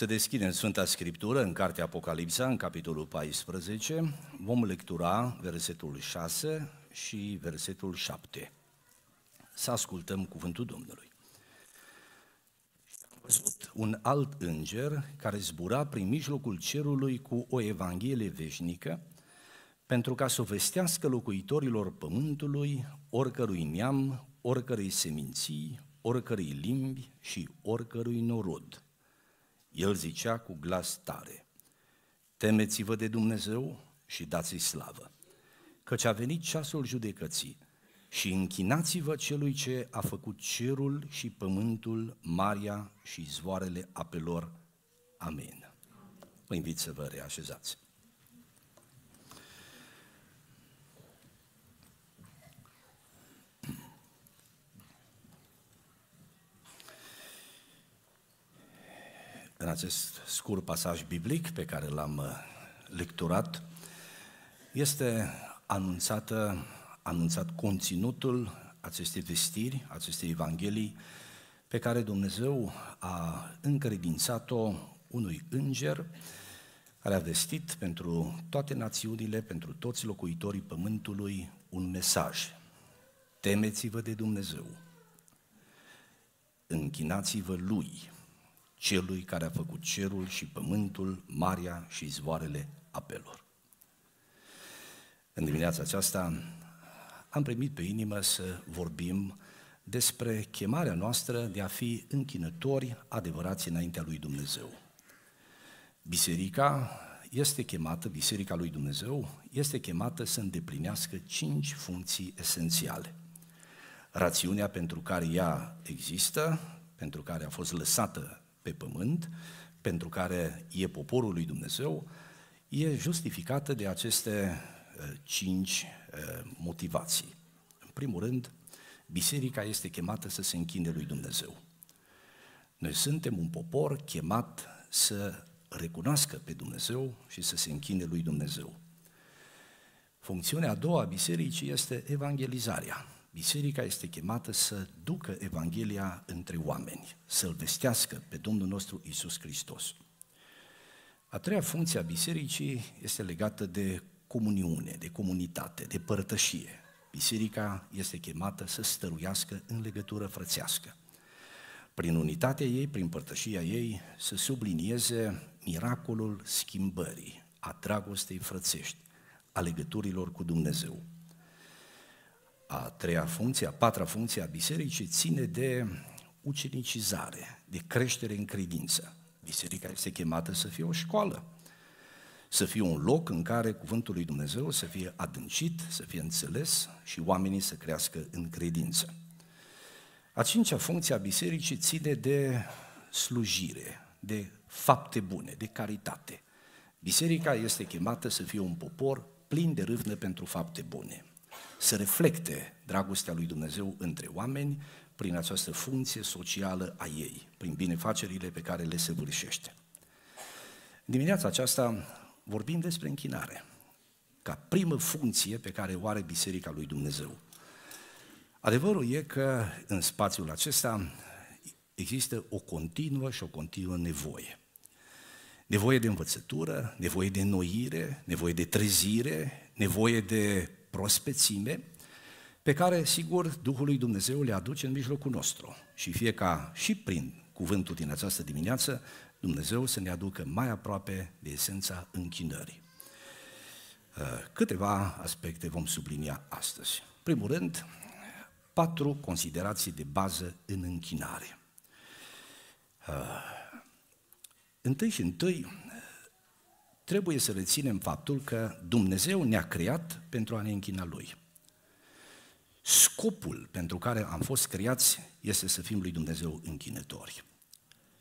Să deschidem Sfânta Scriptură în Cartea Apocalipsa, în capitolul 14. Vom lectura versetul 6 și versetul 7. Să ascultăm cuvântul Domnului. Am văzut un alt înger care zbura prin mijlocul cerului cu o evanghelie veșnică, pentru ca să vestească locuitorilor pământului, oricărui neam, oricărei seminții, oricărei limbi și oricărui norod – el zicea cu glas tare, temeți-vă de Dumnezeu și dați-i slavă, căci a venit ceasul judecății și închinați-vă celui ce a făcut cerul și pământul, marea și zvoarele apelor. Amen. Vă invit să vă reașezați. în acest scurt pasaj biblic pe care l-am uh, lecturat, este anunțată, anunțat conținutul acestei vestiri, acestei evanghelii, pe care Dumnezeu a încredințat-o unui înger care a vestit pentru toate națiunile, pentru toți locuitorii pământului, un mesaj. Temeți-vă de Dumnezeu, închinați-vă Lui celui care a făcut cerul și pământul, marea și izvoarele apelor. În dimineața aceasta am primit pe inimă să vorbim despre chemarea noastră de a fi închinători adevărați înaintea lui Dumnezeu. Biserica este chemată, Biserica lui Dumnezeu, este chemată să îndeplinească cinci funcții esențiale. Rațiunea pentru care ea există, pentru care a fost lăsată pe pământ, pentru care e poporul lui Dumnezeu, e justificată de aceste uh, cinci uh, motivații. În primul rând, biserica este chemată să se închine lui Dumnezeu. Noi suntem un popor chemat să recunoască pe Dumnezeu și să se închine lui Dumnezeu. Funcțiunea a doua a bisericii este evangelizarea. Biserica este chemată să ducă Evanghelia între oameni, să-L vestească pe Domnul nostru Isus Hristos. A treia funcție a bisericii este legată de comuniune, de comunitate, de părtășie. Biserica este chemată să stăruiască în legătură frățească. Prin unitatea ei, prin părtășia ei, să sublinieze miracolul schimbării, a dragostei frățești, a legăturilor cu Dumnezeu a treia funcție, a patra funcție a bisericii ține de ucenicizare, de creștere în credință. Biserica este chemată să fie o școală, să fie un loc în care cuvântul lui Dumnezeu să fie adâncit, să fie înțeles și oamenii să crească în credință. A cincea funcție a bisericii ține de slujire, de fapte bune, de caritate. Biserica este chemată să fie un popor plin de râvnă pentru fapte bune să reflecte dragostea lui Dumnezeu între oameni prin această funcție socială a ei, prin binefacerile pe care le săvârșește. Dimineața aceasta vorbim despre închinare, ca primă funcție pe care o are Biserica lui Dumnezeu. Adevărul e că în spațiul acesta există o continuă și o continuă nevoie. Nevoie de învățătură, nevoie de noire, nevoie de trezire, nevoie de prospețime, pe care, sigur, Duhul lui Dumnezeu le aduce în mijlocul nostru. Și fie ca și prin cuvântul din această dimineață, Dumnezeu să ne aducă mai aproape de esența închinării. Uh, câteva aspecte vom sublinia astăzi. Primul rând, patru considerații de bază în închinare. Uh, întâi și întâi trebuie să reținem faptul că Dumnezeu ne-a creat pentru a ne închina Lui. Scopul pentru care am fost creați este să fim lui Dumnezeu închinători.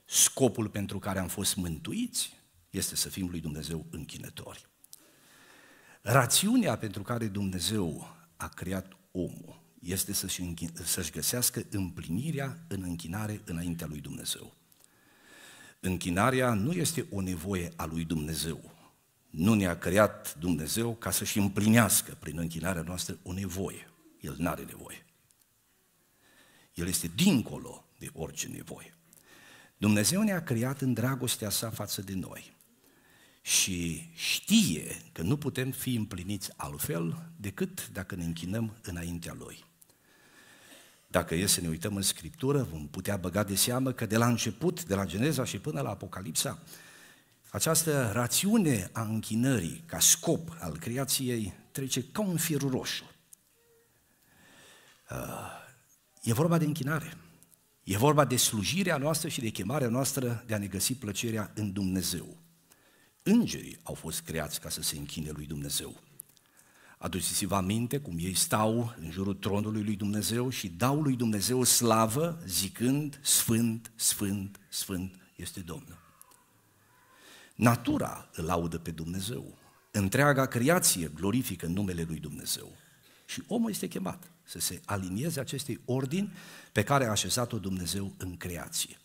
Scopul pentru care am fost mântuiți este să fim lui Dumnezeu închinători. Rațiunea pentru care Dumnezeu a creat omul este să-și, închin, să-și găsească împlinirea în închinare înaintea lui Dumnezeu. Închinarea nu este o nevoie a lui Dumnezeu, nu ne-a creat Dumnezeu ca să-și împlinească prin închinarea noastră o nevoie. El nu are nevoie. El este dincolo de orice nevoie. Dumnezeu ne-a creat în dragostea sa față de noi și știe că nu putem fi împliniți altfel decât dacă ne închinăm înaintea Lui. Dacă e să ne uităm în Scriptură, vom putea băga de seamă că de la început, de la Geneza și până la Apocalipsa, această rațiune a închinării ca scop al creației trece ca un fir roșu. Uh, e vorba de închinare. E vorba de slujirea noastră și de chemarea noastră de a ne găsi plăcerea în Dumnezeu. Îngerii au fost creați ca să se închine lui Dumnezeu. Aduceți-vă aminte cum ei stau în jurul tronului lui Dumnezeu și dau lui Dumnezeu slavă zicând, Sfânt, Sfânt, Sfânt este Domnul. Natura îl laudă pe Dumnezeu. Întreaga creație glorifică numele lui Dumnezeu. Și omul este chemat să se alinieze acestei ordini pe care a așezat-o Dumnezeu în creație.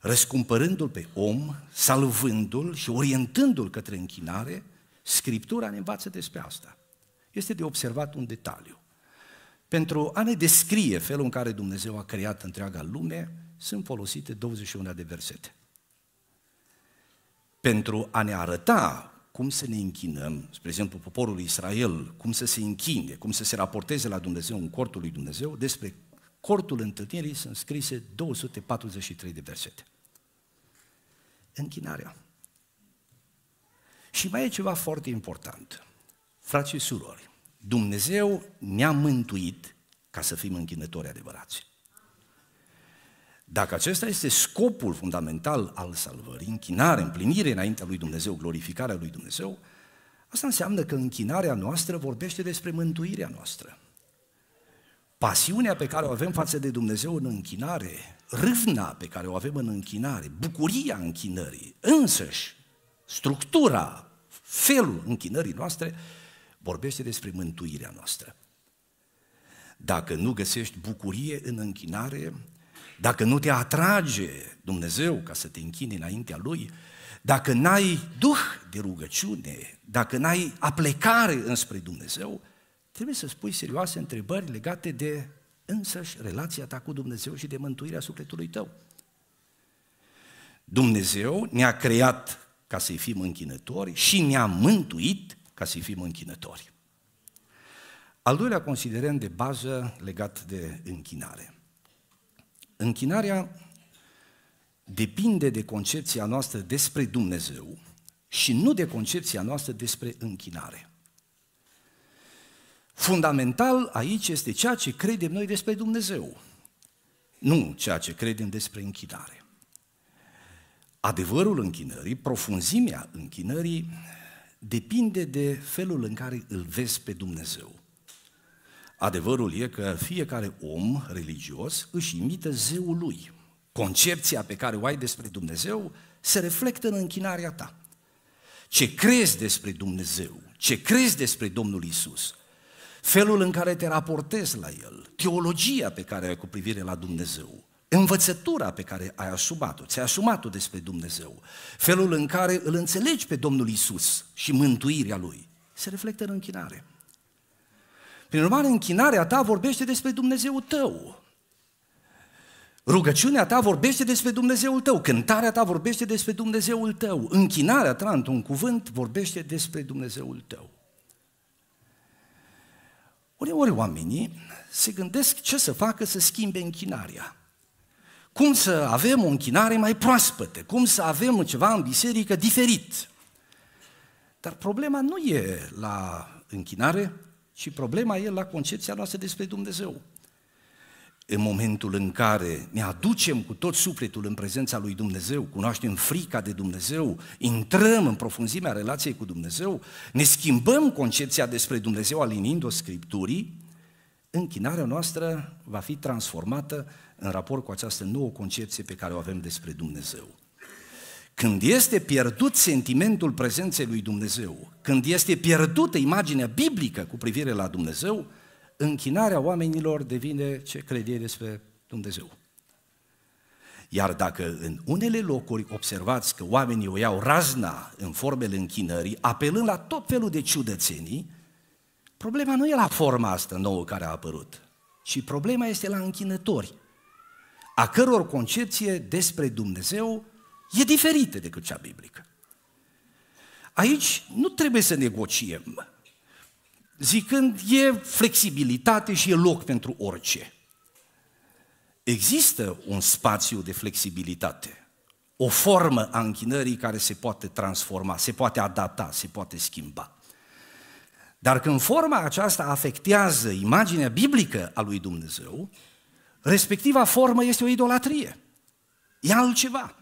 Răscumpărându-l pe om, salvându-l și orientându-l către închinare, Scriptura ne învață despre asta. Este de observat un detaliu. Pentru a ne descrie felul în care Dumnezeu a creat întreaga lume, sunt folosite 21 de versete pentru a ne arăta cum să ne închinăm, spre exemplu, poporul Israel, cum să se închine, cum să se raporteze la Dumnezeu în cortul lui Dumnezeu, despre cortul întâlnirii sunt scrise 243 de versete. Închinarea. Și mai e ceva foarte important. Frați și surori, Dumnezeu ne-a mântuit ca să fim închinători adevărați. Dacă acesta este scopul fundamental al salvării, închinare, împlinire înaintea lui Dumnezeu, glorificarea lui Dumnezeu, asta înseamnă că închinarea noastră vorbește despre mântuirea noastră. Pasiunea pe care o avem față de Dumnezeu în închinare, râvna pe care o avem în închinare, bucuria închinării, însăși structura, felul închinării noastre, vorbește despre mântuirea noastră. Dacă nu găsești bucurie în închinare, dacă nu te atrage Dumnezeu ca să te închini înaintea Lui, dacă n-ai duh de rugăciune, dacă n-ai aplecare înspre Dumnezeu, trebuie să spui serioase întrebări legate de însăși relația ta cu Dumnezeu și de mântuirea sufletului tău. Dumnezeu ne-a creat ca să-i fim închinători și ne-a mântuit ca să-i fim închinători. Al doilea considerent de bază legat de închinare – Închinarea depinde de concepția noastră despre Dumnezeu și nu de concepția noastră despre închinare. Fundamental aici este ceea ce credem noi despre Dumnezeu, nu ceea ce credem despre închinare. Adevărul închinării, profunzimea închinării, depinde de felul în care îl vezi pe Dumnezeu. Adevărul e că fiecare om religios își imită zeul lui. Concepția pe care o ai despre Dumnezeu se reflectă în închinarea ta. Ce crezi despre Dumnezeu, ce crezi despre Domnul Isus, felul în care te raportezi la El, teologia pe care ai cu privire la Dumnezeu, învățătura pe care ai asumat-o, ți-ai asumat-o despre Dumnezeu, felul în care îl înțelegi pe Domnul Isus și mântuirea Lui, se reflectă în închinare. Prin urmare, închinarea ta vorbește despre Dumnezeu tău. Rugăciunea ta vorbește despre Dumnezeul tău, cântarea ta vorbește despre Dumnezeul tău, închinarea ta, într-un cuvânt, vorbește despre Dumnezeul tău. Uneori oamenii se gândesc ce să facă să schimbe închinarea. Cum să avem o închinare mai proaspătă, cum să avem ceva în biserică diferit. Dar problema nu e la închinare, și problema e la concepția noastră despre Dumnezeu. În momentul în care ne aducem cu tot sufletul în prezența lui Dumnezeu, cunoaștem frica de Dumnezeu, intrăm în profunzimea relației cu Dumnezeu, ne schimbăm concepția despre Dumnezeu alinind-o Scripturii, închinarea noastră va fi transformată în raport cu această nouă concepție pe care o avem despre Dumnezeu. Când este pierdut sentimentul prezenței lui Dumnezeu, când este pierdută imaginea biblică cu privire la Dumnezeu, închinarea oamenilor devine ce crede despre Dumnezeu. Iar dacă în unele locuri observați că oamenii o iau razna în formele închinării, apelând la tot felul de ciudățenii, problema nu e la forma asta nouă care a apărut, ci problema este la închinători, a căror concepție despre Dumnezeu e diferită decât cea biblică. Aici nu trebuie să negociem, zicând e flexibilitate și e loc pentru orice. Există un spațiu de flexibilitate, o formă a închinării care se poate transforma, se poate adapta, se poate schimba. Dar când forma aceasta afectează imaginea biblică a lui Dumnezeu, respectiva formă este o idolatrie. E altceva.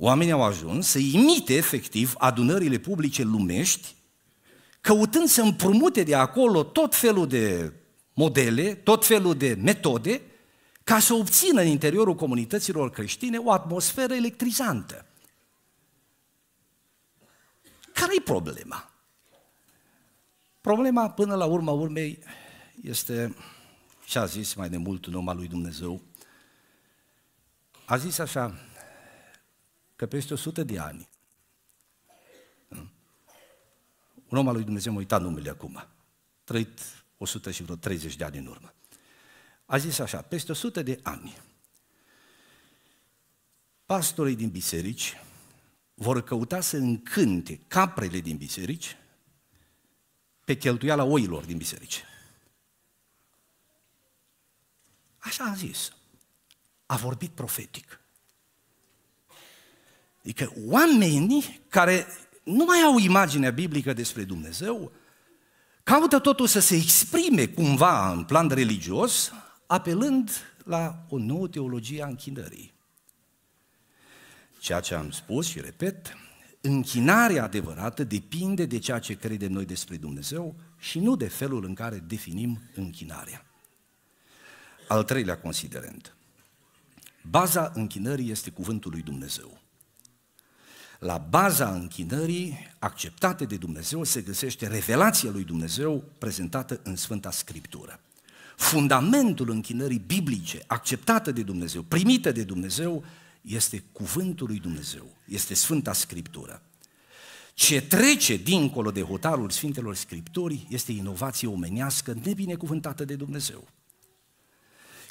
Oamenii au ajuns să imite efectiv adunările publice lumești, căutând să împrumute de acolo tot felul de modele, tot felul de metode, ca să obțină în interiorul comunităților creștine o atmosferă electrizantă. care e problema? Problema, până la urma urmei, este, și a zis mai de mult un om al lui Dumnezeu, a zis așa, că peste 100 de ani, un om al lui Dumnezeu, am uitat numele acum, trăit 100 și vreo 30 de ani în urmă, a zis așa, peste 100 de ani, pastorii din biserici vor căuta să încânte caprele din biserici pe cheltuiala oilor din biserici. Așa a zis. A vorbit profetic. Adică oamenii care nu mai au imaginea biblică despre Dumnezeu, caută totul să se exprime cumva în plan religios, apelând la o nouă teologie a închinării. Ceea ce am spus și repet, închinarea adevărată depinde de ceea ce credem noi despre Dumnezeu și nu de felul în care definim închinarea. Al treilea considerent. Baza închinării este cuvântul lui Dumnezeu. La baza închinării acceptate de Dumnezeu se găsește revelația lui Dumnezeu prezentată în Sfânta Scriptură. Fundamentul închinării biblice, acceptată de Dumnezeu, primită de Dumnezeu, este cuvântul lui Dumnezeu, este Sfânta Scriptură. Ce trece dincolo de hotarul Sfintelor Scripturi este inovație omenească nebinecuvântată de Dumnezeu.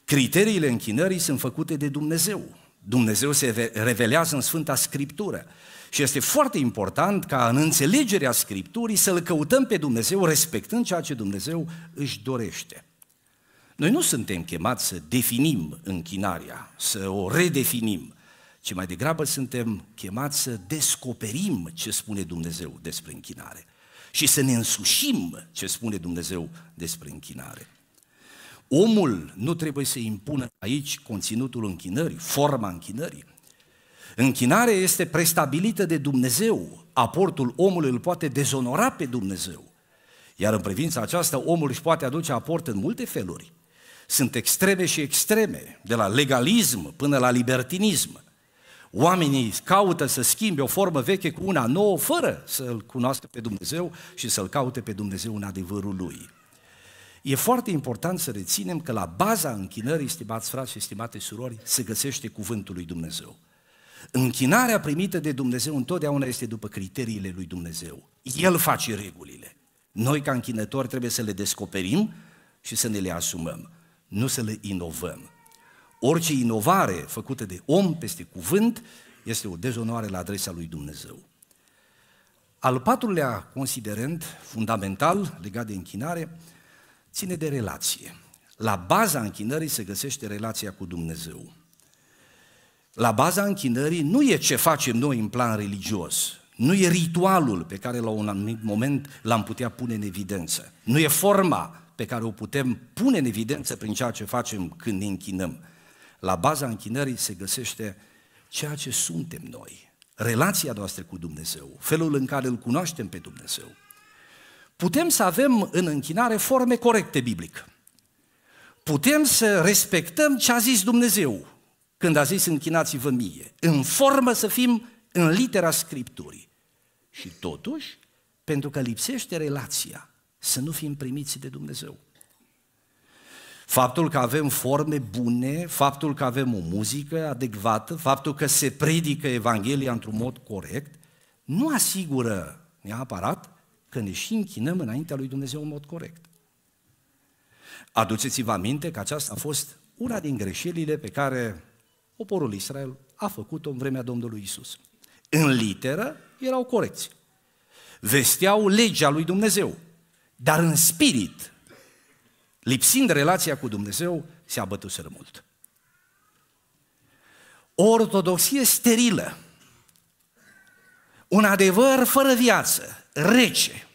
Criteriile închinării sunt făcute de Dumnezeu, Dumnezeu se revelează în Sfânta Scriptură. Și este foarte important ca în înțelegerea Scripturii să-L căutăm pe Dumnezeu respectând ceea ce Dumnezeu își dorește. Noi nu suntem chemați să definim închinarea, să o redefinim, ci mai degrabă suntem chemați să descoperim ce spune Dumnezeu despre închinare și să ne însușim ce spune Dumnezeu despre închinare. Omul nu trebuie să impună aici conținutul închinării, forma închinării. Închinarea este prestabilită de Dumnezeu. Aportul omului îl poate dezonora pe Dumnezeu. Iar în privința aceasta, omul își poate aduce aport în multe feluri. Sunt extreme și extreme, de la legalism până la libertinism. Oamenii caută să schimbe o formă veche cu una nouă, fără să-L cunoască pe Dumnezeu și să-L caute pe Dumnezeu în adevărul Lui. E foarte important să reținem că la baza închinării, stimați frați și stimate surori, se găsește cuvântul lui Dumnezeu. Închinarea primită de Dumnezeu întotdeauna este după criteriile lui Dumnezeu. El face regulile. Noi, ca închinători, trebuie să le descoperim și să ne le asumăm, nu să le inovăm. Orice inovare făcută de om peste cuvânt este o dezonoare la adresa lui Dumnezeu. Al patrulea considerent fundamental legat de închinare ține de relație. La baza închinării se găsește relația cu Dumnezeu. La baza închinării nu e ce facem noi în plan religios, nu e ritualul pe care la un anumit moment l-am putea pune în evidență, nu e forma pe care o putem pune în evidență prin ceea ce facem când ne închinăm. La baza închinării se găsește ceea ce suntem noi, relația noastră cu Dumnezeu, felul în care îl cunoaștem pe Dumnezeu. Putem să avem în închinare forme corecte biblic. Putem să respectăm ce a zis Dumnezeu când a zis închinați-vă mie, în formă să fim în litera Scripturii. Și totuși, pentru că lipsește relația, să nu fim primiți de Dumnezeu. Faptul că avem forme bune, faptul că avem o muzică adecvată, faptul că se predică Evanghelia într-un mod corect, nu asigură neapărat că ne și închinăm înaintea lui Dumnezeu în mod corect. Aduceți-vă aminte că aceasta a fost una din greșelile pe care poporul Israel a făcut-o în vremea Domnului Isus. În literă erau corecți. Vesteau legea lui Dumnezeu, dar în spirit, lipsind relația cu Dumnezeu, se abătuseră mult. O ortodoxie sterilă, un adevăr fără viață, rece.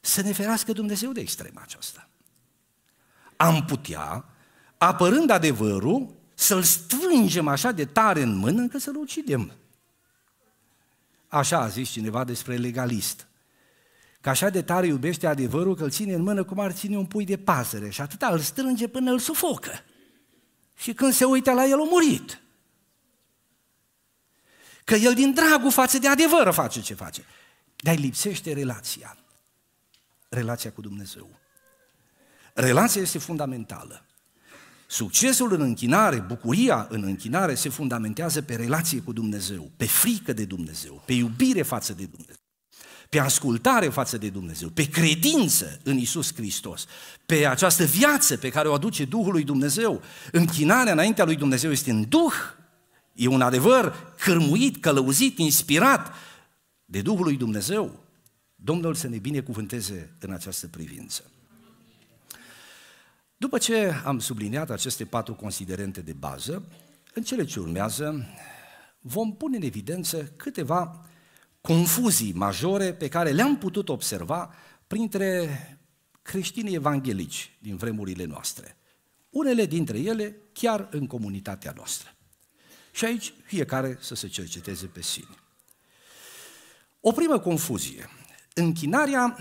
Să ne ferească Dumnezeu de extrema aceasta. Am putea, apărând adevărul, să-l strângem așa de tare în mână încât să-l ucidem. Așa a zis cineva despre legalist. Că așa de tare iubește adevărul că îl ține în mână cum ar ține un pui de pasăre și atâta îl strânge până îl sufocă. Și când se uită la el, a murit. Că el din dragul față de adevăr face ce face. Dar îi lipsește relația. Relația cu Dumnezeu. Relația este fundamentală. Succesul în închinare, bucuria în închinare se fundamentează pe relație cu Dumnezeu, pe frică de Dumnezeu, pe iubire față de Dumnezeu, pe ascultare față de Dumnezeu, pe credință în Isus Hristos, pe această viață pe care o aduce Duhul lui Dumnezeu. Închinarea înaintea lui Dumnezeu este în Duh E un adevăr cărmuit, călăuzit, inspirat de Duhul lui Dumnezeu. Domnul să ne binecuvânteze în această privință. După ce am subliniat aceste patru considerente de bază, în cele ce urmează vom pune în evidență câteva confuzii majore pe care le-am putut observa printre creștinii evanghelici din vremurile noastre. Unele dintre ele chiar în comunitatea noastră. Și aici fiecare să se cerceteze pe sine. O primă confuzie. Închinarea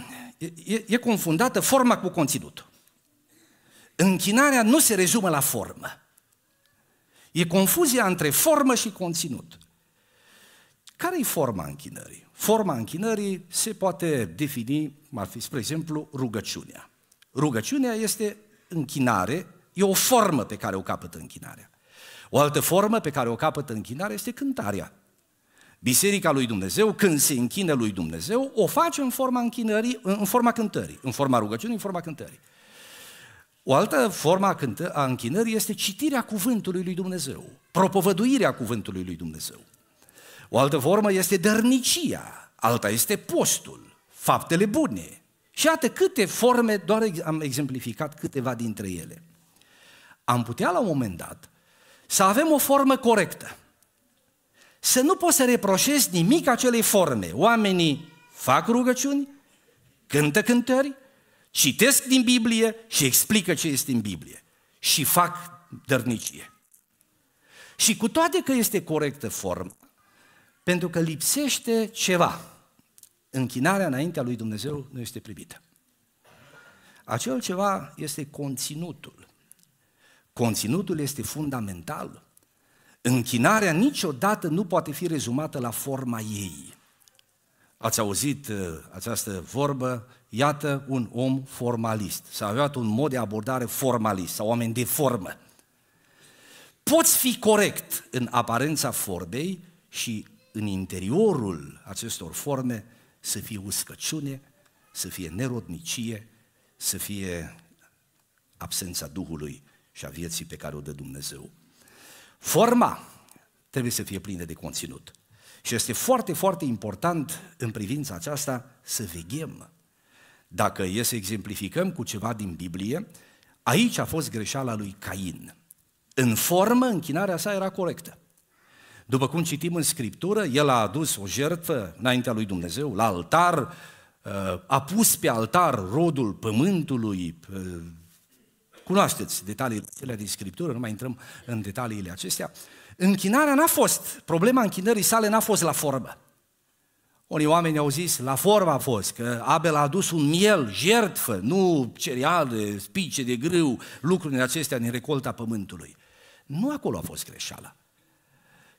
e, e confundată forma cu conținutul. Închinarea nu se rezumă la formă. E confuzia între formă și conținut. Care e forma închinării? Forma închinării se poate defini, ar fi, spre exemplu, rugăciunea. Rugăciunea este închinare, e o formă pe care o capătă închinarea. O altă formă pe care o capătă închinarea este cântarea. Biserica lui Dumnezeu, când se închină lui Dumnezeu, o face în forma închinării, în forma cântării, în forma rugăciunii, în forma cântării. O altă formă a închinării este citirea cuvântului lui Dumnezeu, propovăduirea cuvântului lui Dumnezeu. O altă formă este dărnicia, alta este postul, faptele bune. Și atât câte forme, doar am exemplificat câteva dintre ele. Am putea la un moment dat să avem o formă corectă. Să nu poți să reproșezi nimic acelei forme. Oamenii fac rugăciuni, cântă cântări, citesc din Biblie și explică ce este în Biblie. Și fac dărnicie. Și cu toate că este corectă formă, pentru că lipsește ceva, închinarea înaintea lui Dumnezeu nu este privită. Acel ceva este conținutul. Conținutul este fundamental. Închinarea niciodată nu poate fi rezumată la forma ei. Ați auzit uh, această vorbă? Iată un om formalist. S-a avut un mod de abordare formalist sau oameni de formă. Poți fi corect în aparența formei și în interiorul acestor forme să fie uscăciune, să fie nerodnicie, să fie absența Duhului și a vieții pe care o dă Dumnezeu. Forma trebuie să fie plină de conținut. Și este foarte, foarte important în privința aceasta să veghem. Dacă e să exemplificăm cu ceva din Biblie, aici a fost greșeala lui Cain. În formă, închinarea sa era corectă. După cum citim în Scriptură, el a adus o jertfă înaintea lui Dumnezeu, la altar, uh, a pus pe altar rodul pământului, uh, Cunoașteți detaliile acelea din Scriptură, nu mai intrăm în detaliile acestea. Închinarea n-a fost, problema închinării sale n-a fost la formă. Unii oameni au zis, la formă a fost, că Abel a adus un miel, jertfă, nu cereale, spice de grâu, lucrurile acestea din recolta pământului. Nu acolo a fost greșeala.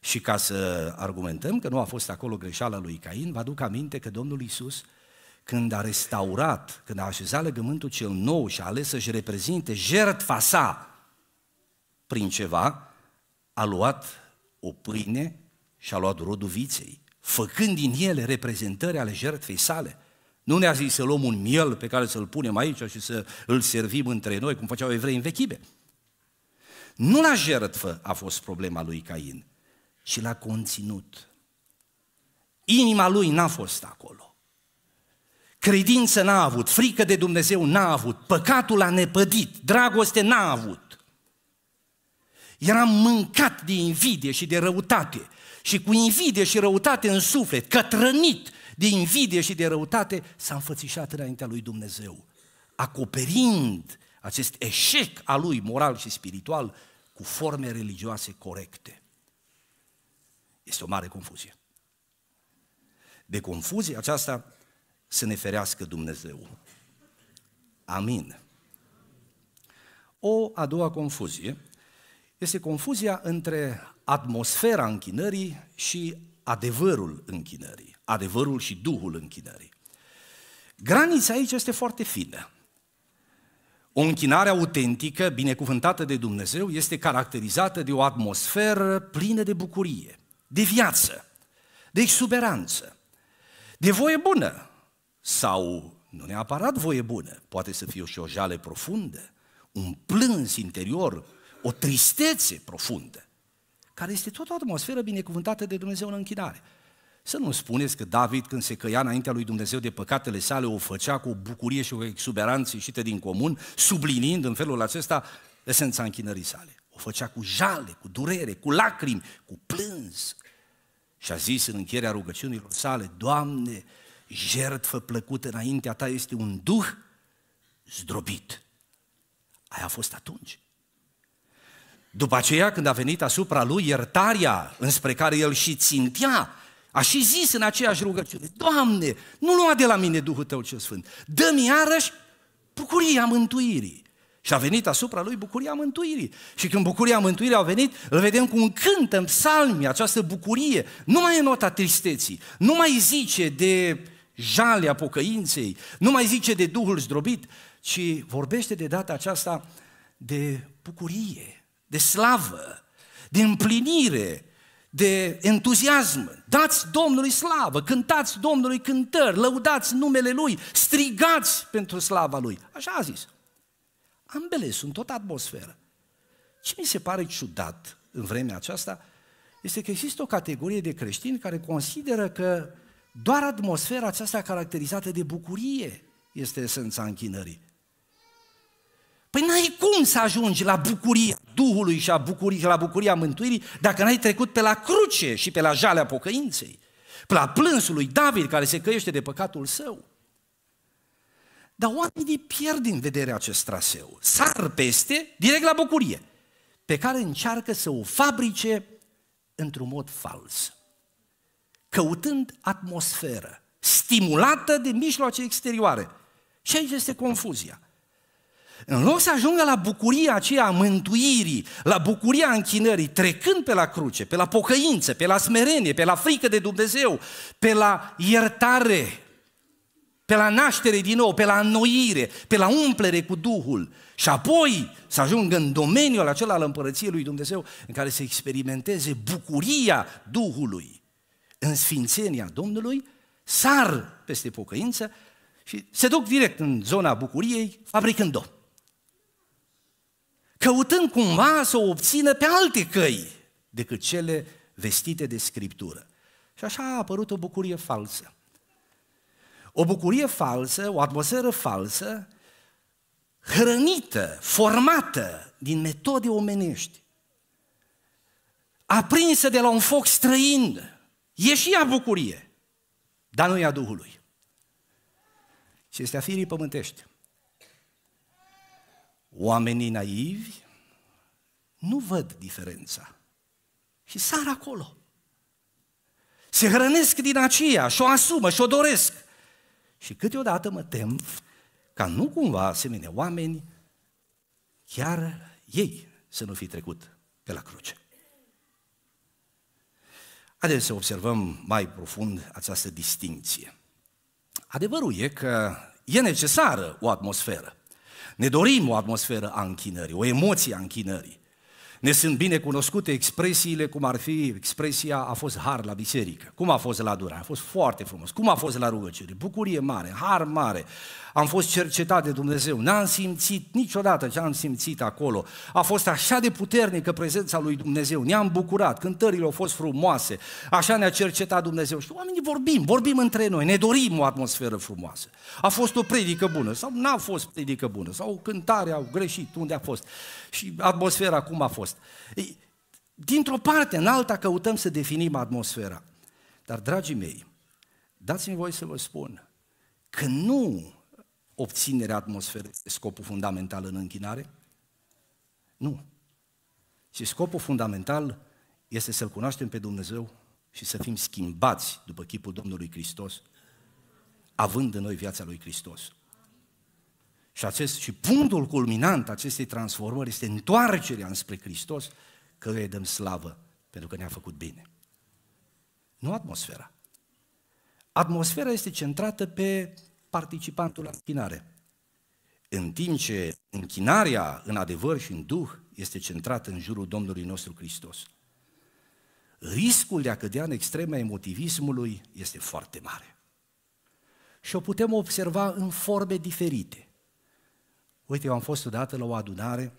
Și ca să argumentăm că nu a fost acolo greșeala lui Cain, vă aduc aminte că Domnul Isus când a restaurat, când a așezat legământul cel nou și a ales să-și reprezinte jertfa sa prin ceva, a luat o pâine și a luat rodul viței, făcând din ele reprezentări ale jertfei sale. Nu ne-a zis să luăm un miel pe care să-l punem aici și să îl servim între noi, cum făceau evrei în vechime. Nu la jertfă a fost problema lui Cain, ci la conținut. Inima lui n-a fost acolo. Credință n-a avut, frică de Dumnezeu n-a avut, păcatul a nepădit, dragoste n-a avut. Era mâncat de invidie și de răutate și cu invidie și răutate în suflet, cătrănit de invidie și de răutate, s-a înfățișat înaintea lui Dumnezeu, acoperind acest eșec al lui moral și spiritual cu forme religioase corecte. Este o mare confuzie. De confuzie aceasta să ne ferească Dumnezeu. Amin. O a doua confuzie este confuzia între atmosfera închinării și adevărul închinării, adevărul și duhul închinării. Granița aici este foarte fină. O închinare autentică, binecuvântată de Dumnezeu, este caracterizată de o atmosferă plină de bucurie, de viață, de exuberanță, de voie bună, sau nu neapărat voie bună, poate să fie și o jale profundă, un plâns interior, o tristețe profundă, care este tot o atmosferă binecuvântată de Dumnezeu în închinare. Să nu spuneți că David, când se căia înaintea lui Dumnezeu de păcatele sale, o făcea cu o bucurie și o exuberanță ieșită din comun, sublinind în felul acesta esența închinării sale. O făcea cu jale, cu durere, cu lacrimi, cu plâns. Și a zis în încheierea rugăciunilor sale, Doamne, jertfă plăcută înaintea ta este un duh zdrobit. Aia a fost atunci. După aceea, când a venit asupra lui iertarea înspre care el și țintea, a și zis în aceeași rugăciune, Doamne, nu lua de la mine Duhul Tău cel Sfânt, dă-mi iarăși bucuria mântuirii. Și a venit asupra lui bucuria mântuirii. Și când bucuria mântuirii a venit, îl vedem cum cânt în psalmi această bucurie. Nu mai e nota tristeții, nu mai zice de jalea pocăinței, nu mai zice de Duhul zdrobit, ci vorbește de data aceasta de bucurie, de slavă, de împlinire, de entuziasm. Dați Domnului slavă, cântați Domnului cântări, lăudați numele Lui, strigați pentru slava Lui. Așa a zis. Ambele sunt tot atmosferă. Ce mi se pare ciudat în vremea aceasta este că există o categorie de creștini care consideră că doar atmosfera aceasta caracterizată de bucurie este esența închinării. Păi n-ai cum să ajungi la bucuria Duhului și, a bucurii, la bucuria mântuirii dacă n-ai trecut pe la cruce și pe la jalea pocăinței, pe la plânsul lui David care se căiește de păcatul său. Dar oamenii pierd din vedere acest traseu, sar peste direct la bucurie, pe care încearcă să o fabrice într-un mod fals căutând atmosferă, stimulată de mijloace exterioare. Și aici este confuzia. În loc să ajungă la bucuria aceea a mântuirii, la bucuria închinării, trecând pe la cruce, pe la pocăință, pe la smerenie, pe la frică de Dumnezeu, pe la iertare, pe la naștere din nou, pe la înnoire, pe la umplere cu Duhul și apoi să ajungă în domeniul acela al împărăției lui Dumnezeu în care se experimenteze bucuria Duhului în sfințenia Domnului, sar peste pocăință și se duc direct în zona bucuriei, fabricând-o. Căutând cumva să o obțină pe alte căi decât cele vestite de Scriptură. Și așa a apărut o bucurie falsă. O bucurie falsă, o atmosferă falsă, hrănită, formată din metode omenești, aprinsă de la un foc străin, E și ea bucurie, dar nu e a Duhului. Și este a firii pământești. Oamenii naivi nu văd diferența. Și sar acolo. Se hrănesc din aceea și o asumă și o doresc. Și câteodată mă tem ca nu cumva asemenea oameni, chiar ei să nu fi trecut pe la cruce. Haideți să observăm mai profund această distinție. Adevărul e că e necesară o atmosferă. Ne dorim o atmosferă a închinării, o emoție a închinării. Ne sunt bine cunoscute expresiile, cum ar fi expresia a fost har la biserică. Cum a fost la durare? A fost foarte frumos. Cum a fost la rugăciune? Bucurie mare, har mare am fost cercetat de Dumnezeu, n-am simțit niciodată ce am simțit acolo. A fost așa de puternică prezența lui Dumnezeu, ne-am bucurat, cântările au fost frumoase, așa ne-a cercetat Dumnezeu. Și oamenii vorbim, vorbim între noi, ne dorim o atmosferă frumoasă. A fost o predică bună sau n-a fost predică bună, sau cântarea au greșit, unde a fost. Și atmosfera cum a fost. Dintr-o parte în alta căutăm să definim atmosfera. Dar, dragii mei, dați-mi voi să vă spun că nu obținerea atmosferei este scopul fundamental în închinare? Nu. Și scopul fundamental este să-L cunoaștem pe Dumnezeu și să fim schimbați după chipul Domnului Hristos, având în noi viața lui Hristos. Și, acest, și punctul culminant acestei transformări este întoarcerea înspre Hristos, că îi dăm slavă pentru că ne-a făcut bine. Nu atmosfera. Atmosfera este centrată pe participantul la închinare. În timp ce închinarea în adevăr și în Duh este centrată în jurul Domnului nostru Hristos. Riscul de a cădea în extrema emotivismului este foarte mare. Și o putem observa în forme diferite. Uite, eu am fost odată la o adunare,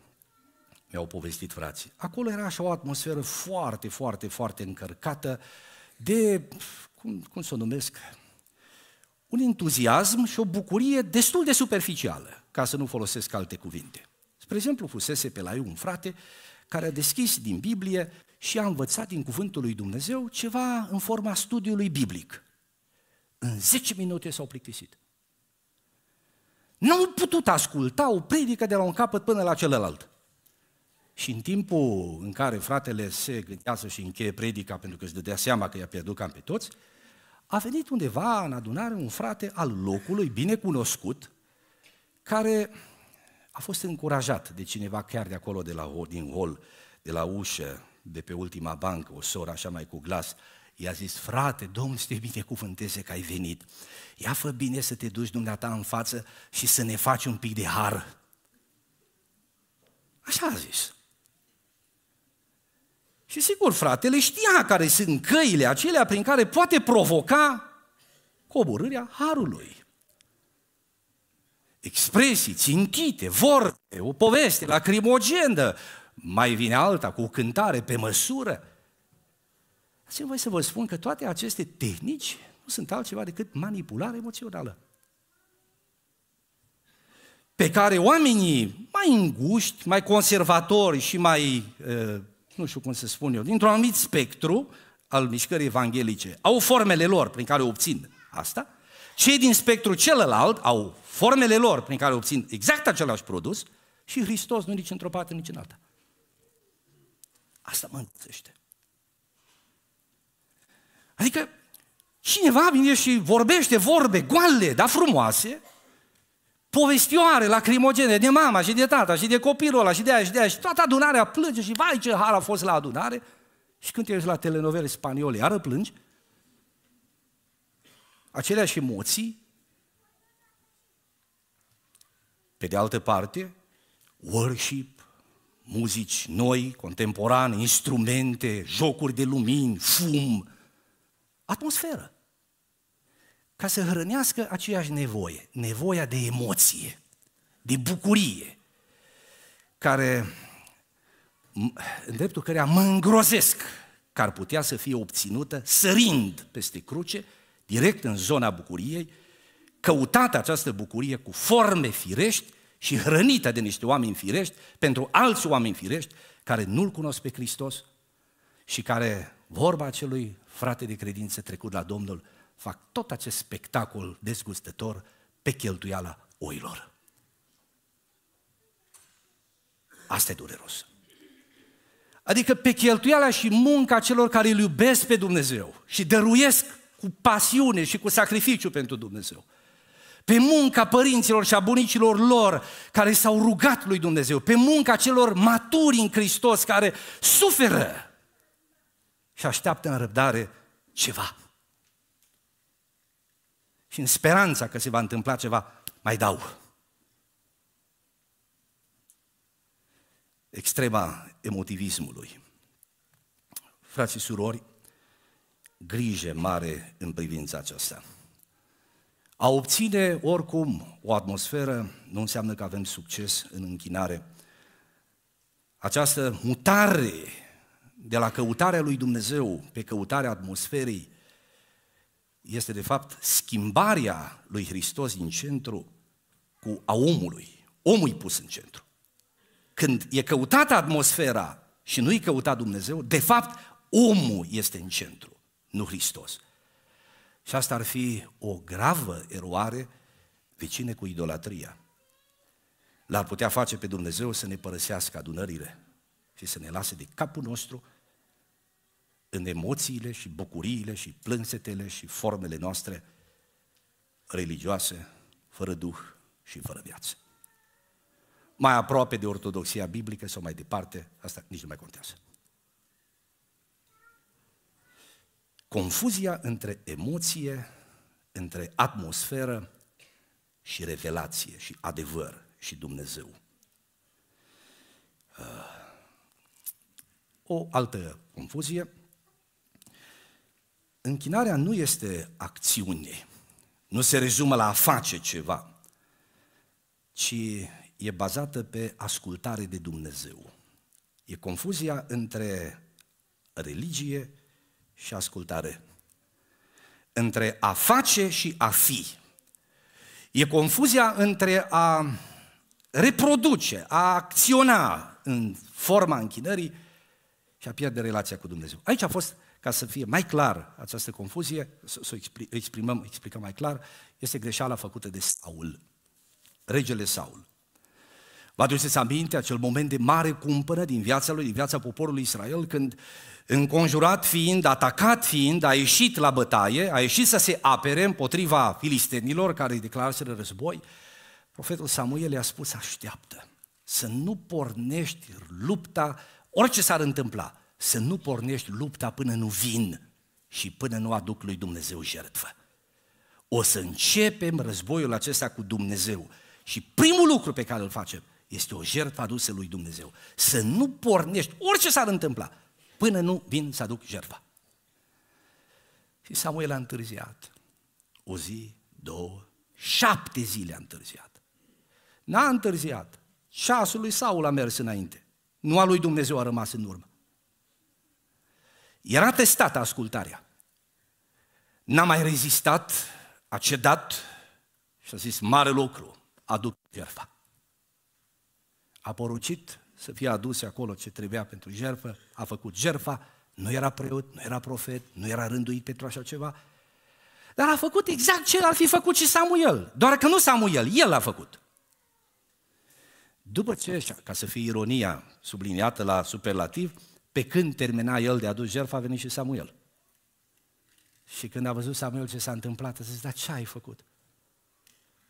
mi-au povestit frații. Acolo era așa o atmosferă foarte, foarte, foarte încărcată de, cum, cum să o numesc, un entuziasm și o bucurie destul de superficială, ca să nu folosesc alte cuvinte. Spre exemplu, fusese pe la eu un frate care a deschis din Biblie și a învățat din cuvântul lui Dumnezeu ceva în forma studiului biblic. În 10 minute s-au plictisit. Nu au putut asculta o predică de la un capăt până la celălalt. Și în timpul în care fratele se gândea să-și încheie predica pentru că își dădea seama că i-a pierdut cam pe toți, a venit undeva în adunare un frate al locului, binecunoscut, care a fost încurajat de cineva chiar de acolo, de la, din hol, de la ușă, de pe ultima bancă, o soră așa mai cu glas, i-a zis, frate, Domnul să te binecuvânteze că ai venit. Ia fă bine să te duci dumneata în față și să ne faci un pic de har. Așa a zis. Și sigur, fratele știa care sunt căile acelea prin care poate provoca coborârea harului. Expresii țintite, vorbe, o poveste lacrimogendă, mai vine alta cu o cântare pe măsură. Ați voi să vă spun că toate aceste tehnici nu sunt altceva decât manipulare emoțională pe care oamenii mai înguști, mai conservatori și mai uh, nu știu cum să spun eu, dintr-un anumit spectru al mișcării evanghelice. Au formele lor prin care obțin asta. Cei din spectru celălalt au formele lor prin care obțin exact același produs și Hristos nu nici într-o parte, nici în alta. Asta mă înțește. Adică cineva vine și vorbește vorbe goale, dar frumoase, povestioare lacrimogene de mama și de tata și de copilul ăla și de aia și de aia și toată adunarea plânge și vai ce har a fost la adunare și când te uiți la telenovele spaniole iară plângi aceleași emoții pe de altă parte worship muzici noi, contemporane, instrumente, jocuri de lumini, fum, atmosferă ca să hrănească aceeași nevoie, nevoia de emoție, de bucurie, care, în dreptul căreia mă îngrozesc că ar putea să fie obținută sărind peste cruce, direct în zona bucuriei, căutată această bucurie cu forme firești și hrănită de niște oameni firești pentru alți oameni firești care nu-L cunosc pe Hristos și care, vorba acelui frate de credință trecut la Domnul, fac tot acest spectacol dezgustător pe cheltuiala oilor. Asta e dureros. Adică pe cheltuiala și munca celor care îl iubesc pe Dumnezeu și dăruiesc cu pasiune și cu sacrificiu pentru Dumnezeu. Pe munca părinților și a bunicilor lor care s-au rugat lui Dumnezeu, pe munca celor maturi în Hristos care suferă și așteaptă în răbdare ceva și în speranța că se va întâmpla ceva, mai dau. Extrema emotivismului. Frații și surori, grijă mare în privința aceasta. A obține oricum o atmosferă nu înseamnă că avem succes în închinare. Această mutare de la căutarea lui Dumnezeu pe căutarea atmosferei este de fapt schimbarea lui Hristos din centru cu a omului. Omul e pus în centru. Când e căutată atmosfera și nu e căutat Dumnezeu, de fapt omul este în centru, nu Hristos. Și asta ar fi o gravă eroare vecine cu idolatria. L-ar putea face pe Dumnezeu să ne părăsească adunările și să ne lase de capul nostru în emoțiile și bucuriile și plânsetele și formele noastre religioase, fără duh și fără viață. Mai aproape de ortodoxia biblică sau mai departe, asta nici nu mai contează. Confuzia între emoție, între atmosferă și revelație și adevăr și Dumnezeu. Ah. O altă confuzie închinarea nu este acțiune, nu se rezumă la a face ceva, ci e bazată pe ascultare de Dumnezeu. E confuzia între religie și ascultare. Între a face și a fi. E confuzia între a reproduce, a acționa în forma închinării și a pierde relația cu Dumnezeu. Aici a fost ca să fie mai clar această confuzie, să, o exprimăm, explicăm mai clar, este greșeala făcută de Saul, regele Saul. Vă aduceți aminte acel moment de mare cumpără din viața lui, din viața poporului Israel, când înconjurat fiind, atacat fiind, a ieșit la bătaie, a ieșit să se apere împotriva filistenilor care îi declaraseră război, profetul Samuel i-a spus, așteaptă, să nu pornești lupta, orice s-ar întâmpla, să nu pornești lupta până nu vin și până nu aduc lui Dumnezeu jertfă. O să începem războiul acesta cu Dumnezeu și primul lucru pe care îl facem este o jertfă adusă lui Dumnezeu. Să nu pornești, orice s-ar întâmpla, până nu vin să aduc jertfa. Și Samuel a întârziat. O zi, două, șapte zile a întârziat. N-a întârziat. Ceasul lui Saul a mers înainte. Nu a lui Dumnezeu a rămas în urmă. Era testată ascultarea. N-a mai rezistat, a cedat și a zis, mare lucru, aduc jertfa. A porucit să fie aduse acolo ce trebuia pentru jertfă, a făcut jertfa, nu era preot, nu era profet, nu era rânduit pentru așa ceva, dar a făcut exact ce ar fi făcut și Samuel, doar că nu Samuel, el l-a făcut. După ce, ca să fie ironia subliniată la superlativ, pe când termina el de adus jertfa, a venit și Samuel. Și când a văzut Samuel ce s-a întâmplat, a zis, dar ce ai făcut?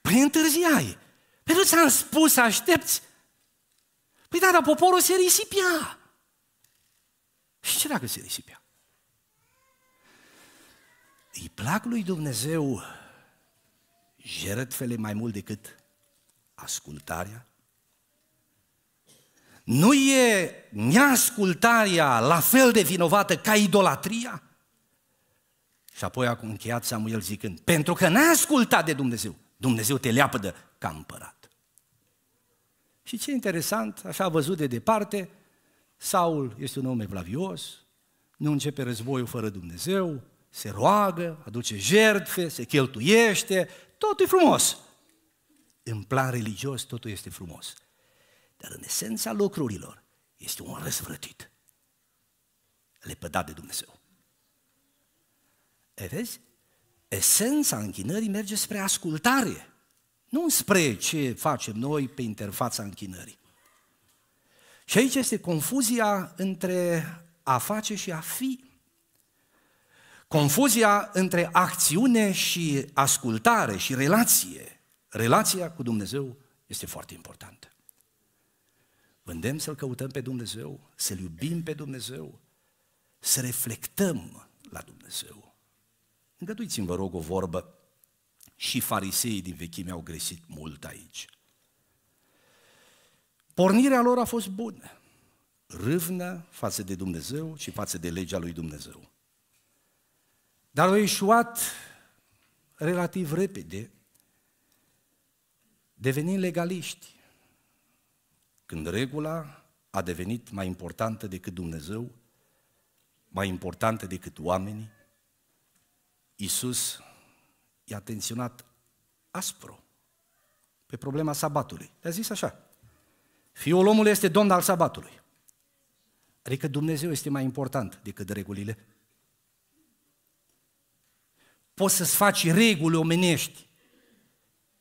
Păi întârziai. Păi nu ți-am spus să aștepți? Păi da, dar poporul se risipea. Și ce dacă se risipea? Îi plac lui Dumnezeu jertfele mai mult decât ascultarea, nu e neascultarea la fel de vinovată ca idolatria? Și apoi a încheiat Samuel zicând, pentru că n-ai ascultat de Dumnezeu, Dumnezeu te leapădă ca împărat. Și ce interesant, așa a văzut de departe, Saul este un om evlavios, nu începe războiul fără Dumnezeu, se roagă, aduce jertfe, se cheltuiește, totul e frumos. În plan religios totul este frumos dar în esența lucrurilor este un Le Lepădat de Dumnezeu. E, vezi? Esența închinării merge spre ascultare, nu spre ce facem noi pe interfața închinării. Și aici este confuzia între a face și a fi. Confuzia între acțiune și ascultare și relație. Relația cu Dumnezeu este foarte importantă vândem să-L căutăm pe Dumnezeu, să-L iubim pe Dumnezeu, să reflectăm la Dumnezeu. Îngăduiți-mi, vă rog, o vorbă. Și fariseii din vechime au greșit mult aici. Pornirea lor a fost bună, râvnă față de Dumnezeu și față de legea lui Dumnezeu. Dar au ieșuat relativ repede, devenind legaliști când regula a devenit mai importantă decât Dumnezeu, mai importantă decât oamenii, Iisus i-a tensionat aspru pe problema sabatului. Le-a zis așa, fiul omului este domn al sabatului. Adică Dumnezeu este mai important decât regulile. Poți să-ți faci reguli omenești,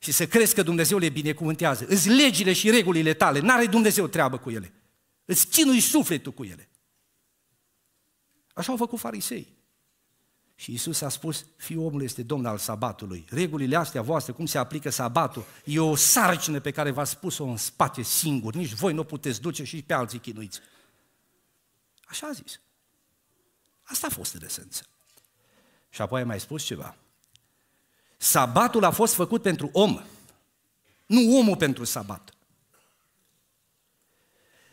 și să crezi că Dumnezeu le binecuvântează. Îți legile și regulile tale, n-are Dumnezeu treabă cu ele. Îți chinui sufletul cu ele. Așa au făcut farisei. Și Isus a spus, fiul omului este domn al sabatului. Regulile astea voastre, cum se aplică sabatul, e o sarcină pe care v-ați spus-o în spate singur. Nici voi nu o puteți duce și pe alții chinuiți. Așa a zis. Asta a fost în esență. Și apoi a mai spus ceva. Sabatul a fost făcut pentru om, nu omul pentru sabat.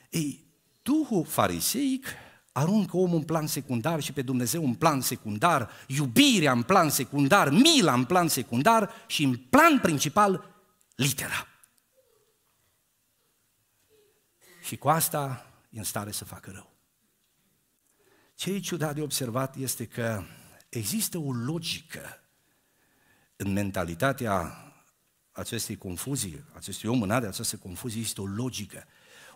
Ei, Duhul fariseic aruncă omul în plan secundar și pe Dumnezeu în plan secundar, iubirea în plan secundar, mila în plan secundar și în plan principal litera. Și cu asta e în stare să facă rău. Ce e ciudat de observat este că există o logică în mentalitatea acestei confuzii, acestui om în are această confuzie, este o logică.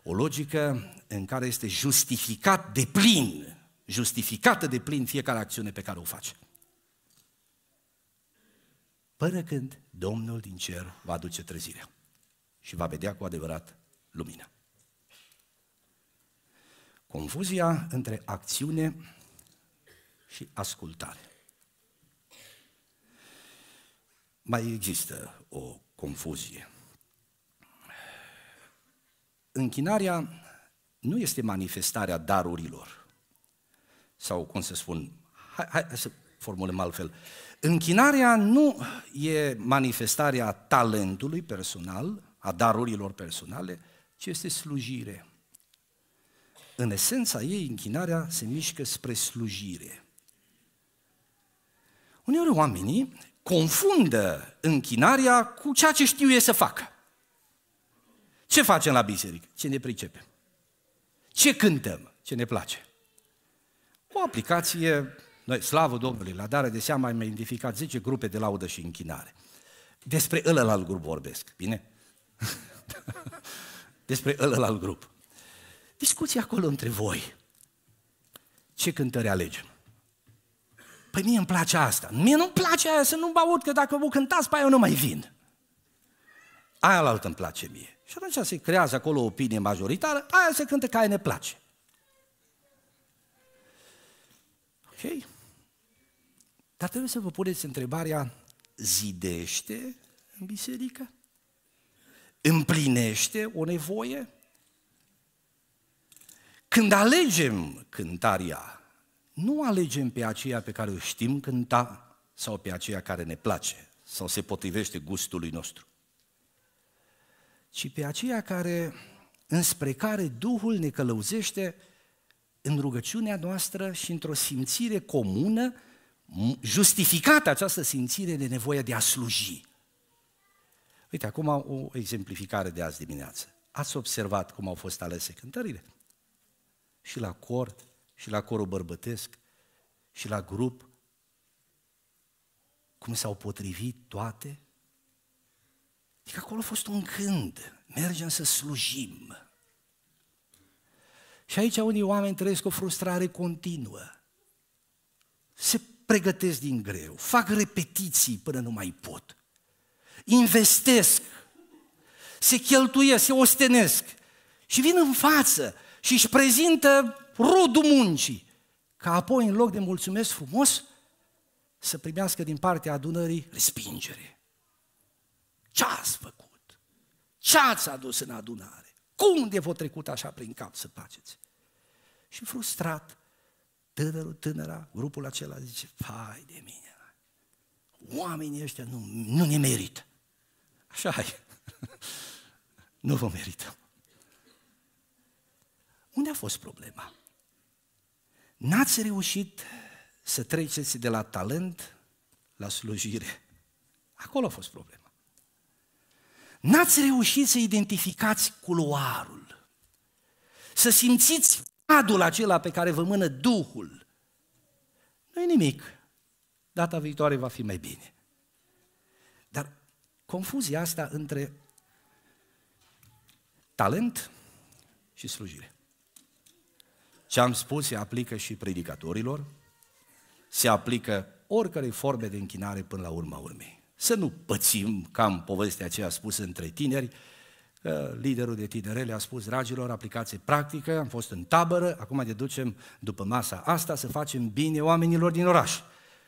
O logică în care este justificat de plin, justificată de plin fiecare acțiune pe care o face. Până când Domnul din cer va aduce trezirea și va vedea cu adevărat lumina. Confuzia între acțiune și ascultare. mai există o confuzie. Închinarea nu este manifestarea darurilor. Sau cum să spun, hai, hai să formulăm altfel. Închinarea nu e manifestarea talentului personal, a darurilor personale, ci este slujire. În esența ei, închinarea se mișcă spre slujire. Uneori oamenii confundă închinarea cu ceea ce știu eu să facă. Ce facem la biserică? Ce ne pricepem? Ce cântăm? Ce ne place? O aplicație, noi, slavă Domnului, la dare de seama am identificat 10 grupe de laudă și închinare. Despre ălălalt grup vorbesc, bine? Despre ălălalt grup. Discuția acolo între voi. Ce cântări alegem? Păi mie îmi place asta. Mie nu-mi place aia să nu mă aud, că dacă vă cântați pe aia eu nu mai vin. Aia la altă îmi place mie. Și atunci se creează acolo o opinie majoritară, aia se cântă ca aia ne place. Ok? Dar trebuie să vă puneți întrebarea, zidește în biserică? Împlinește o nevoie? Când alegem cântarea, nu alegem pe aceea pe care o știm cânta sau pe aceea care ne place sau se potrivește gustului nostru, ci pe aceea care, înspre care Duhul ne călăuzește în rugăciunea noastră și într-o simțire comună, justificată această simțire de nevoia de a sluji. Uite, acum o exemplificare de azi dimineață. Ați observat cum au fost alese cântările? Și la cort, și la corul bărbătesc și la grup, cum s-au potrivit toate. Adică acolo a fost un gând, mergem să slujim. Și aici unii oameni trăiesc o frustrare continuă. Se pregătesc din greu, fac repetiții până nu mai pot. Investesc, se cheltuie, se ostenesc și vin în față și își prezintă rodul muncii, ca apoi în loc de mulțumesc frumos, să primească din partea adunării respingere. Ce ați făcut? Ce ați adus în adunare? Cum de v-a trecut așa prin cap să faceți? Și frustrat, tânărul, tânăra, grupul acela zice, fai de mine, oamenii ăștia nu, nu ne merită. Așa e. nu vă merităm. Unde a fost problema? N-ați reușit să treceți de la talent la slujire. Acolo a fost problema. N-ați reușit să identificați culoarul, să simțiți adul acela pe care vă mână Duhul. nu e nimic. Data viitoare va fi mai bine. Dar confuzia asta între talent și slujire. Ce am spus se aplică și predicatorilor, se aplică oricărei forme de închinare până la urma urmei. Să nu pățim cam povestea aceea spusă între tineri, că liderul de tinerele a spus, dragilor, aplicație practică, am fost în tabără, acum ne ducem după masa asta să facem bine oamenilor din oraș.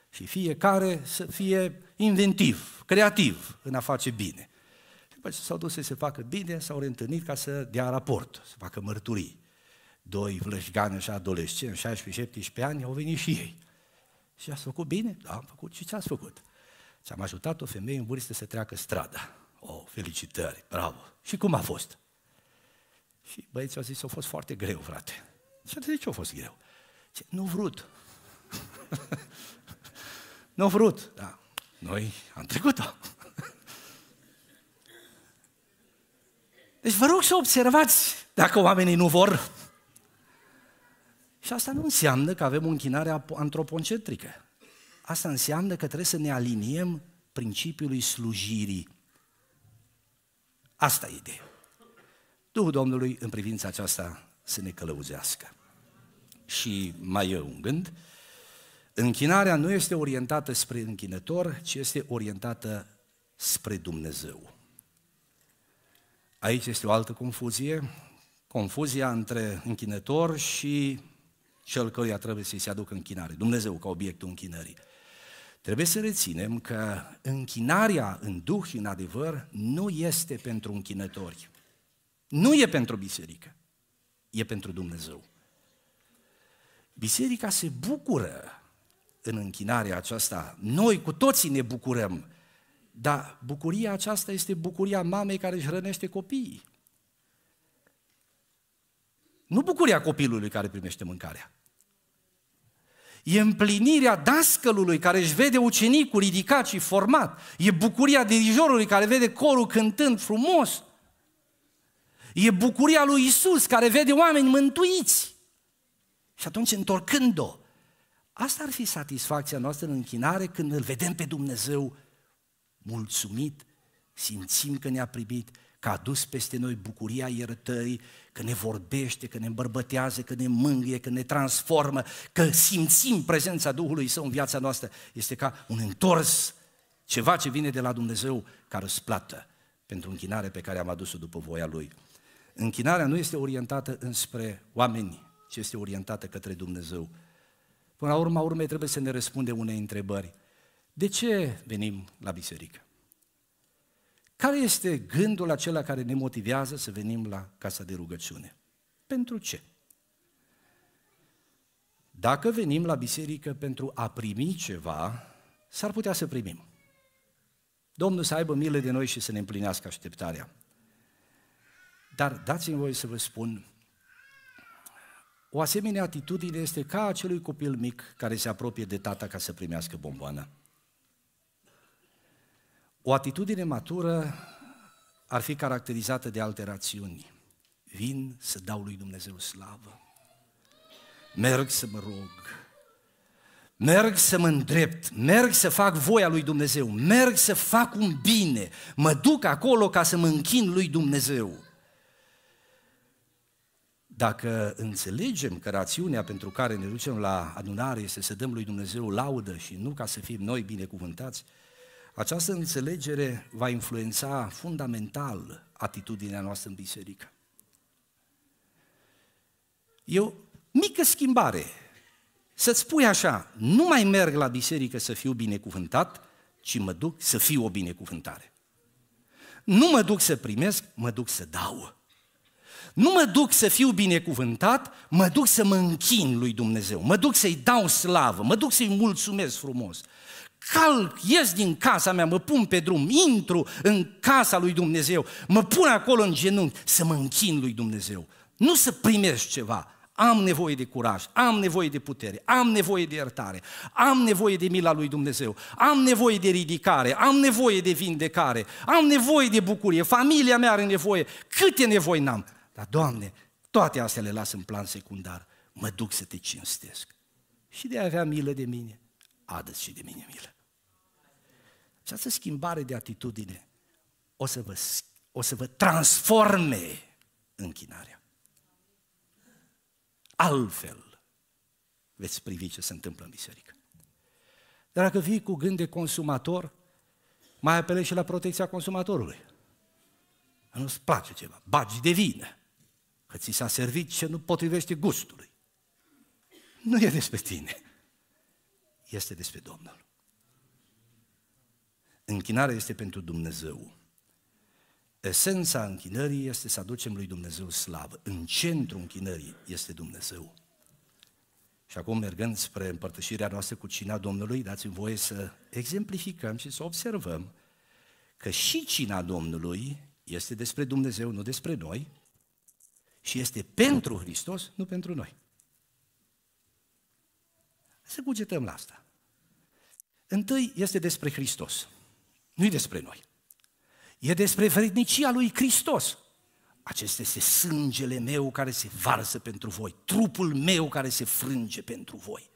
Și fiecare să fie inventiv, creativ în a face bine. Și după ce s-au dus să se facă bine, s-au reîntâlnit ca să dea raport, să facă mărturii doi vlășgani așa adolescenți, 16-17 ani, au venit și ei. Și a făcut bine? Da, am făcut. Și ce ați făcut? Și am ajutat o femeie în vârstă să treacă strada. Oh, felicitări, bravo. Și cum a fost? Și băieții au zis, a fost foarte greu, frate. Și de ce a fost greu? Ce? nu vrut. nu vrut, da. Noi am trecut-o. deci vă rog să observați dacă oamenii nu vor, și asta nu înseamnă că avem o închinare antropocentrică. Asta înseamnă că trebuie să ne aliniem principiului slujirii. Asta e ideea. Duhul Domnului în privința aceasta să ne călăuzească. Și mai e un gând. Închinarea nu este orientată spre închinător, ci este orientată spre Dumnezeu. Aici este o altă confuzie, confuzia între închinător și cel căruia trebuie să-i se aducă închinare, Dumnezeu ca obiectul închinării. Trebuie să reținem că închinarea în Duh și în adevăr nu este pentru închinători. Nu e pentru biserică, e pentru Dumnezeu. Biserica se bucură în închinarea aceasta. Noi cu toții ne bucurăm, dar bucuria aceasta este bucuria mamei care își hrănește copiii. Nu bucuria copilului care primește mâncarea. E împlinirea dascălului care își vede ucenicul ridicat și format. E bucuria dirijorului care vede corul cântând frumos. E bucuria lui Isus care vede oameni mântuiți. Și atunci, întorcând-o, asta ar fi satisfacția noastră în închinare când îl vedem pe Dumnezeu mulțumit, simțim că ne-a primit, că a dus peste noi bucuria iertării că ne vorbește, că ne îmbărbătează, că ne mângâie, că ne transformă, că simțim prezența Duhului Său în viața noastră. Este ca un întors, ceva ce vine de la Dumnezeu ca răsplată pentru închinare pe care am adus-o după voia Lui. Închinarea nu este orientată înspre oameni, ci este orientată către Dumnezeu. Până la urma urmei trebuie să ne răspunde unei întrebări. De ce venim la biserică? Care este gândul acela care ne motivează să venim la casa de rugăciune? Pentru ce? Dacă venim la biserică pentru a primi ceva, s-ar putea să primim. Domnul să aibă milă de noi și să ne împlinească așteptarea. Dar dați-mi voi să vă spun, o asemenea atitudine este ca acelui copil mic care se apropie de tata ca să primească bomboana. O atitudine matură ar fi caracterizată de alte rațiuni. Vin să dau lui Dumnezeu slavă. Merg să mă rog. Merg să mă îndrept, merg să fac voia lui Dumnezeu, merg să fac un bine, mă duc acolo ca să mă închin lui Dumnezeu. Dacă înțelegem că rațiunea pentru care ne ducem la adunare este să dăm lui Dumnezeu laudă și nu ca să fim noi binecuvântați, această înțelegere va influența fundamental atitudinea noastră în biserică. E o mică schimbare. Să-ți spui așa, nu mai merg la biserică să fiu binecuvântat, ci mă duc să fiu o binecuvântare. Nu mă duc să primesc, mă duc să dau. Nu mă duc să fiu binecuvântat, mă duc să mă închin lui Dumnezeu, mă duc să-i dau slavă, mă duc să-i mulțumesc frumos calc, ies din casa mea, mă pun pe drum, intru în casa lui Dumnezeu, mă pun acolo în genunchi să mă închin lui Dumnezeu. Nu să primesc ceva, am nevoie de curaj, am nevoie de putere, am nevoie de iertare, am nevoie de mila lui Dumnezeu, am nevoie de ridicare, am nevoie de vindecare, am nevoie de bucurie, familia mea are nevoie, câte nevoi n-am. Dar, Doamne, toate astea le las în plan secundar. Mă duc să te cinstesc. Și de a avea milă de mine, adă și de mine milă. Această schimbare de atitudine o să vă, o să vă transforme închinarea. Altfel veți privi ce se întâmplă în biserică. Dar dacă vii cu gând de consumator, mai apelezi și la protecția consumatorului. Nu-ți place ceva, bagi de vină, că ți s-a servit ce nu potrivește gustului. Nu e despre tine, este despre Domnul. Închinarea este pentru Dumnezeu. Esența închinării este să aducem lui Dumnezeu slavă. În centru închinării este Dumnezeu. Și acum, mergând spre împărtășirea noastră cu cina Domnului, dați-mi voie să exemplificăm și să observăm că și cina Domnului este despre Dumnezeu, nu despre noi, și este pentru Hristos, nu pentru noi. Să cugetăm la asta. Întâi este despre Hristos nu e despre noi. E despre vrednicia lui Hristos. Acesta este sângele meu care se varsă pentru voi, trupul meu care se frânge pentru voi.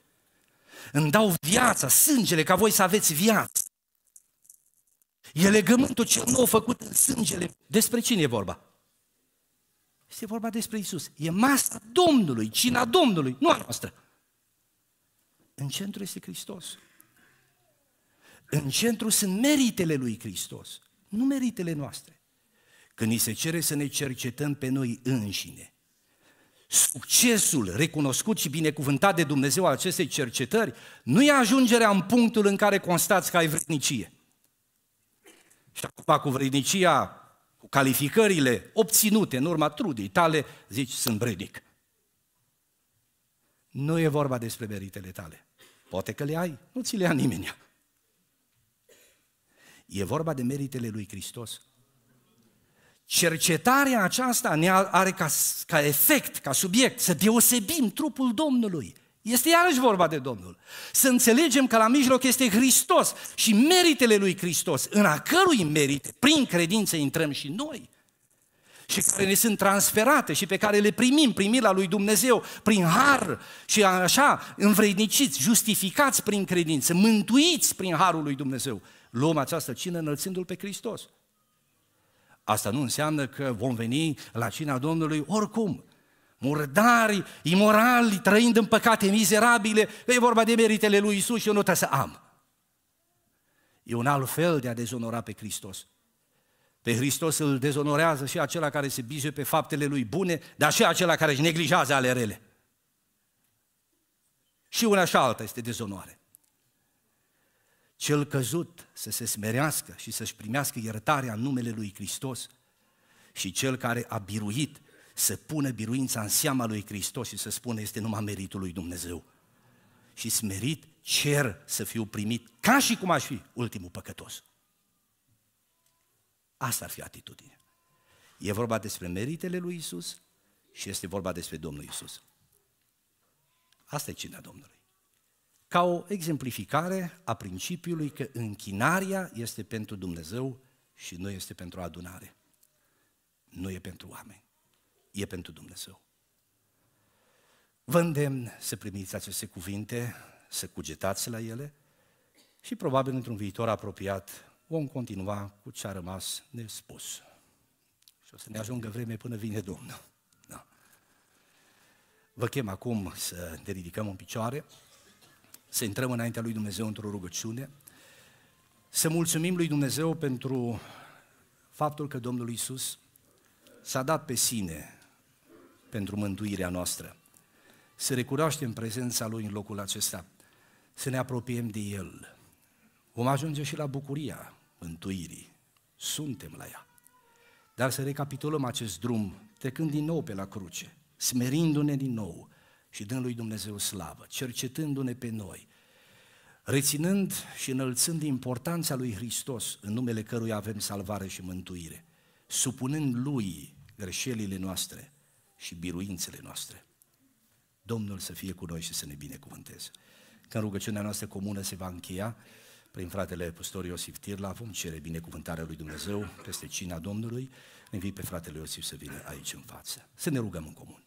Îmi dau viața, sângele, ca voi să aveți viață. E legământul cel nou făcut în sângele. Despre cine e vorba? Este vorba despre Isus. E masa Domnului, cina Domnului, nu a noastră. În centru este Hristos. În centru sunt meritele lui Hristos, nu meritele noastre. Când ni se cere să ne cercetăm pe noi înșine, succesul recunoscut și binecuvântat de Dumnezeu al acestei cercetări nu e ajungerea în punctul în care constați că ai vrednicie. Și acum cu vrednicia, cu calificările obținute în urma trudei tale, zici, sunt vrednic. Nu e vorba despre meritele tale. Poate că le ai, nu ți le ia nimeni. E vorba de meritele lui Hristos. Cercetarea aceasta ne are ca, ca efect, ca subiect, să deosebim trupul Domnului. Este iarăși vorba de Domnul. Să înțelegem că la mijloc este Hristos și meritele lui Hristos, în a cărui merite, prin credință, intrăm și noi și care ne sunt transferate și pe care le primim, primirea lui Dumnezeu prin har și așa, învredniciți, justificați prin credință, mântuiți prin harul lui Dumnezeu luăm această cină înălțindu-L pe Hristos. Asta nu înseamnă că vom veni la cina Domnului oricum. Murdari, imorali, trăind în păcate mizerabile, că e vorba de meritele lui Isus și eu nu trebuie să am. E un alt fel de a dezonora pe Hristos. Pe Hristos îl dezonorează și acela care se bizuie pe faptele lui bune, dar și acela care își neglijează ale rele. Și una și alta este dezonoare cel căzut să se smerească și să-și primească iertarea în numele lui Hristos și cel care a biruit să pună biruința în seama lui Hristos și să spună este numai meritul lui Dumnezeu. Și smerit cer să fiu primit ca și cum aș fi ultimul păcătos. Asta ar fi atitudine. E vorba despre meritele lui Isus și este vorba despre Domnul Isus. Asta e cinea Domnului ca o exemplificare a principiului că închinarea este pentru Dumnezeu și nu este pentru adunare. Nu e pentru oameni, e pentru Dumnezeu. Vă îndemn să primiți aceste cuvinte, să cugetați la ele și probabil într-un viitor apropiat vom continua cu ce a rămas nespus. Și o să ne ajungă vreme până vine Domnul. Da. Vă chem acum să ne ridicăm în picioare să intrăm înaintea lui Dumnezeu într-o rugăciune, să mulțumim lui Dumnezeu pentru faptul că Domnul Isus s-a dat pe sine pentru mântuirea noastră, să recunoaștem prezența Lui în locul acesta, să ne apropiem de El. Vom ajunge și la bucuria mântuirii, suntem la ea. Dar să recapitulăm acest drum, trecând din nou pe la cruce, smerindu-ne din nou, și dând lui Dumnezeu slavă, cercetându-ne pe noi, reținând și înălțând importanța lui Hristos, în numele căruia avem salvare și mântuire, supunând lui greșelile noastre și biruințele noastre. Domnul să fie cu noi și să ne binecuvânteze. Când rugăciunea noastră comună se va încheia, prin fratele păstor Iosif Tirla, vom cere binecuvântarea lui Dumnezeu peste cina Domnului, invit pe fratele Iosif să vină aici în față. Să ne rugăm în comun.